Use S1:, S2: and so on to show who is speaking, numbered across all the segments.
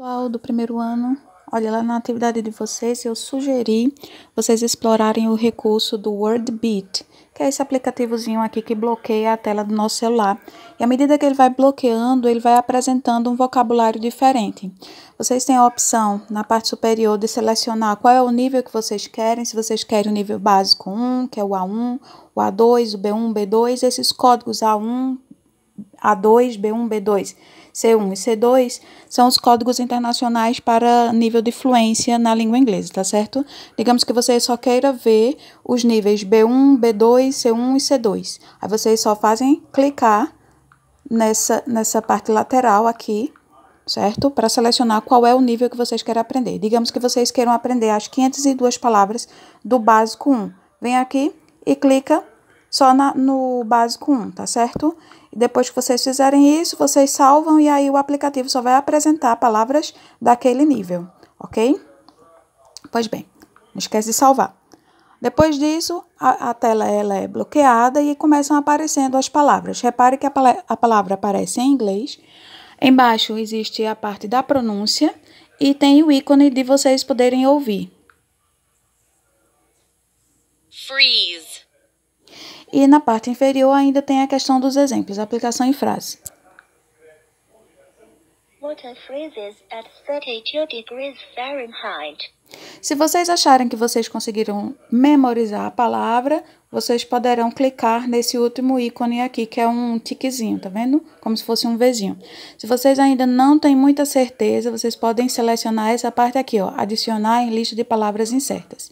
S1: Pessoal do primeiro ano, olha lá na atividade de vocês, eu sugeri vocês explorarem o recurso do WordBeat, que é esse aplicativozinho aqui que bloqueia a tela do nosso celular. E à medida que ele vai bloqueando, ele vai apresentando um vocabulário diferente. Vocês têm a opção na parte superior de selecionar qual é o nível que vocês querem, se vocês querem o nível básico 1, que é o A1, o A2, o B1, o B2, esses códigos A1, a2, B1, B2, C1 e C2 são os códigos internacionais para nível de fluência na língua inglesa, tá certo? Digamos que você só queira ver os níveis B1, B2, C1 e C2. Aí vocês só fazem clicar nessa, nessa parte lateral aqui, certo? Para selecionar qual é o nível que vocês querem aprender. Digamos que vocês queiram aprender as 502 palavras do básico 1. Vem aqui e clica só na, no básico 1, tá certo? Depois que vocês fizerem isso, vocês salvam e aí o aplicativo só vai apresentar palavras daquele nível, ok? Pois bem, não esquece de salvar. Depois disso, a, a tela ela é bloqueada e começam aparecendo as palavras. Repare que a, pala a palavra aparece em inglês. Embaixo existe a parte da pronúncia e tem o ícone de vocês poderem ouvir. Freeze. E na parte inferior ainda tem a questão dos exemplos, aplicação em frase. Water freezes at 32 degrees Fahrenheit. Se vocês acharem que vocês conseguiram memorizar a palavra, vocês poderão clicar nesse último ícone aqui, que é um tiquezinho, tá vendo? Como se fosse um Vzinho. Se vocês ainda não têm muita certeza, vocês podem selecionar essa parte aqui, ó, adicionar em lista de palavras incertas.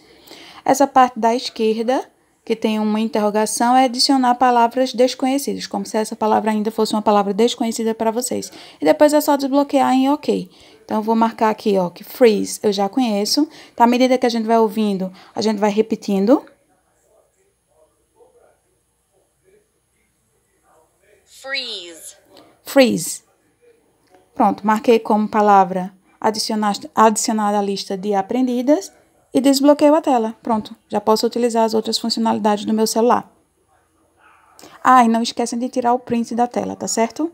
S1: Essa parte da esquerda que tem uma interrogação é adicionar palavras desconhecidas, como se essa palavra ainda fosse uma palavra desconhecida para vocês. E depois é só desbloquear em OK. Então, eu vou marcar aqui, ó, que freeze eu já conheço. Tá? À medida que a gente vai ouvindo, a gente vai repetindo. Freeze. Freeze. Pronto, marquei como palavra adicionada à lista de aprendidas e desbloqueio a tela. Pronto, já posso utilizar as outras funcionalidades do meu celular. Ah, e não esquecem de tirar o print da tela, tá certo?